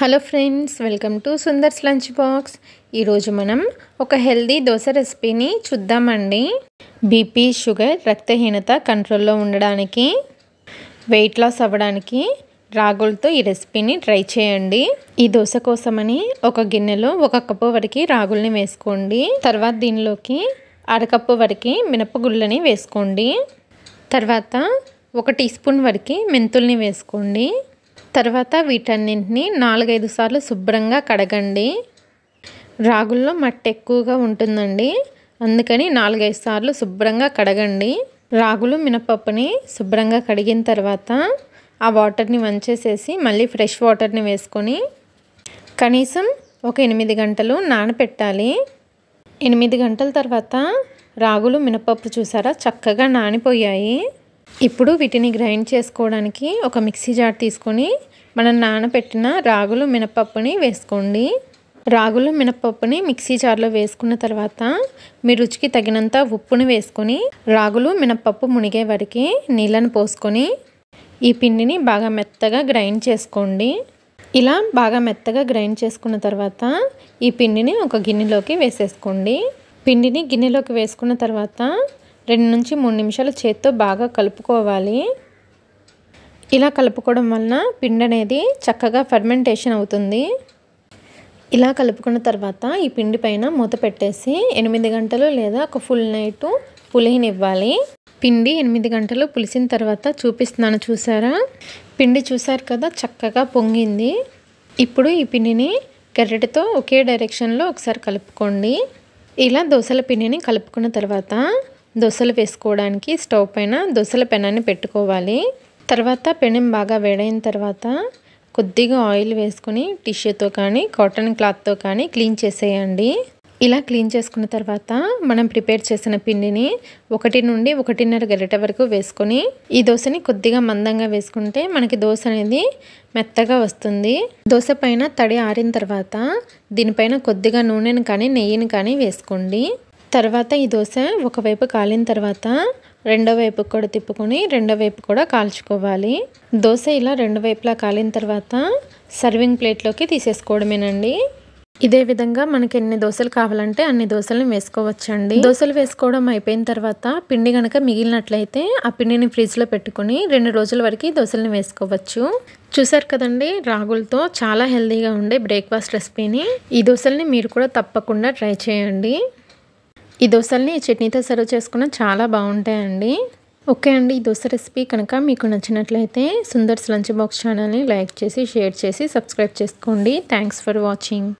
hello friends welcome to Sundar's lunch box ఈరోజు మనం ఒక హెల్దీ దోశ రెసిపీని చూద్దామండి బీపీ షుగర్ రక్తహీనత కంట్రోల్లో ఉండడానికి వెయిట్ లాస్ అవ్వడానికి రాగులతో ఈ రెసిపీని ట్రై చేయండి ఈ దోశ కోసమని ఒక గిన్నెలో ఒక కప్పు వరకు రాగుల్ని వేసుకోండి తర్వాత దీనిలోకి అరకప్పు వరకు మినపగుళ్ళని వేసుకోండి తర్వాత ఒక టీ స్పూన్ వరకు మెంతుల్ని వేసుకోండి తర్వాత వీటన్నింటినీ నాలుగైదు సార్లు శుభ్రంగా కడగండి రాగుల్లో మట్టి ఎక్కువగా ఉంటుందండి అందుకని నాలుగైదు సార్లు శుభ్రంగా కడగండి రాగులు మినపప్పుని శుభ్రంగా కడిగిన తర్వాత ఆ వాటర్ని వంచేసేసి మళ్ళీ ఫ్రెష్ వాటర్ని వేసుకొని కనీసం ఒక ఎనిమిది గంటలు నానపెట్టాలి ఎనిమిది గంటల తర్వాత రాగులు మినపప్పు చూసారా చక్కగా నానిపోయాయి ఇప్పుడు వీటిని గ్రైండ్ చేసుకోవడానికి ఒక మిక్సీ జార్ తీసుకొని మనం నానబెట్టిన రాగులు మినపప్పుని వేసుకోండి రాగులు మినపప్పుని మిక్సీ జార్లో వేసుకున్న తర్వాత మీ రుచికి తగినంత ఉప్పుని వేసుకొని రాగులు మినపప్పు మునిగే వరకు నీళ్ళను పోసుకొని ఈ పిండిని బాగా మెత్తగా గ్రైండ్ చేసుకోండి ఇలా బాగా మెత్తగా గ్రైండ్ చేసుకున్న తర్వాత ఈ పిండిని ఒక గిన్నెలోకి వేసేసుకోండి పిండిని గిన్నెలోకి వేసుకున్న తర్వాత రెండు నుంచి మూడు నిమిషాలు చేత్తో బాగా కలుపుకోవాలి ఇలా కలుపుకోవడం వలన పిండి అనేది చక్కగా ఫర్మెంటేషన్ అవుతుంది ఇలా కలుపుకున్న తర్వాత ఈ పిండి పైన మూత పెట్టేసి ఎనిమిది గంటలు లేదా ఒక ఫుల్ నైట్ పులిహినివ్వాలి పిండి ఎనిమిది గంటలు పులిసిన తర్వాత చూపిస్తున్నాను చూసారా పిండి చూసారు కదా చక్కగా పొంగింది ఇప్పుడు ఈ పిండిని గరిటెతో ఒకే డైరెక్షన్లో ఒకసారి కలుపుకోండి ఇలా దోశల పిండిని కలుపుకున్న తర్వాత దొసలు వేసుకోవడానికి స్టవ్ పైన దొసల పెనాన్ని పెట్టుకోవాలి తర్వాత పెనం బాగా వేడైన తర్వాత కొద్దిగా ఆయిల్ వేసుకొని టిష్యూతో కానీ కాటన్ క్లాత్తో కానీ క్లీన్ చేసేయండి ఇలా క్లీన్ చేసుకున్న తర్వాత మనం ప్రిపేర్ చేసిన పిండిని ఒకటి నుండి ఒకటిన్నర గరిట వరకు వేసుకొని ఈ దోశని కొద్దిగా మందంగా వేసుకుంటే మనకి దోశ అనేది మెత్తగా వస్తుంది దోశ పైన తడి ఆరిన తర్వాత దీనిపైన కొద్దిగా నూనెను కానీ నెయ్యిని కానీ వేసుకోండి తర్వాత ఈ దోశ ఒకవైపు కాలిన తర్వాత రెండో వైపు కూడా తిప్పుకొని రెండో వైపు కూడా కాల్చుకోవాలి దోశ ఇలా రెండు వైపులా కాలిన తర్వాత సర్వింగ్ ప్లేట్లోకి తీసేసుకోవడమేనండి ఇదే విధంగా మనకి ఎన్ని దోశలు కావాలంటే అన్ని దోశలను వేసుకోవచ్చండి దోశలు వేసుకోవడం అయిపోయిన తర్వాత పిండి కనుక మిగిలినట్లయితే ఆ పిండిని ఫ్రిడ్జ్లో పెట్టుకుని రెండు రోజుల వరకు దోశలను వేసుకోవచ్చు చూసారు కదండి రాగులతో చాలా హెల్దీగా ఉండే బ్రేక్ఫాస్ట్ రెసిపీని ఈ దోశల్ని మీరు కూడా తప్పకుండా ట్రై చేయండి ఈ దోశల్ని చట్నీతో సర్వ్ చేసుకున్న చాలా బాగుంటాయండి ఓకే అండి ఈ దోశ రెసిపీ కనుక మీకు నచ్చినట్లయితే సుందర్స్ లంచ్ బాక్స్ ఛానల్ని లైక్ చేసి షేర్ చేసి సబ్స్క్రైబ్ చేసుకోండి థ్యాంక్స్ ఫర్ వాచింగ్